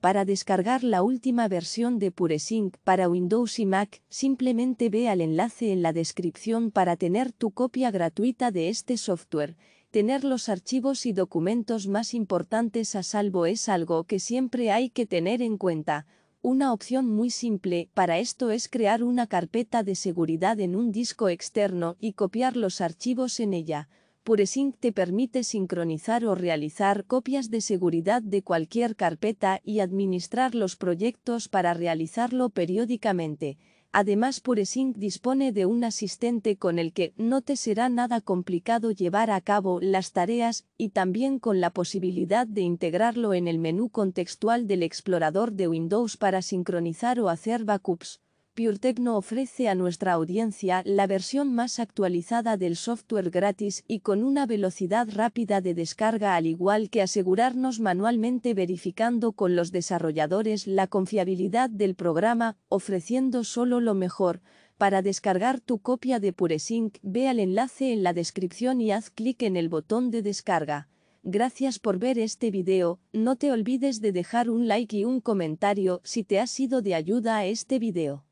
Para descargar la última versión de PureSync para Windows y Mac, simplemente ve al enlace en la descripción para tener tu copia gratuita de este software. Tener los archivos y documentos más importantes a salvo es algo que siempre hay que tener en cuenta. Una opción muy simple para esto es crear una carpeta de seguridad en un disco externo y copiar los archivos en ella. PureSync te permite sincronizar o realizar copias de seguridad de cualquier carpeta y administrar los proyectos para realizarlo periódicamente. Además, PureSync dispone de un asistente con el que no te será nada complicado llevar a cabo las tareas y también con la posibilidad de integrarlo en el menú contextual del explorador de Windows para sincronizar o hacer backups. PureTechno ofrece a nuestra audiencia la versión más actualizada del software gratis y con una velocidad rápida de descarga al igual que asegurarnos manualmente verificando con los desarrolladores la confiabilidad del programa, ofreciendo solo lo mejor. Para descargar tu copia de PureSync, ve al enlace en la descripción y haz clic en el botón de descarga. Gracias por ver este video, no te olvides de dejar un like y un comentario si te ha sido de ayuda a este video.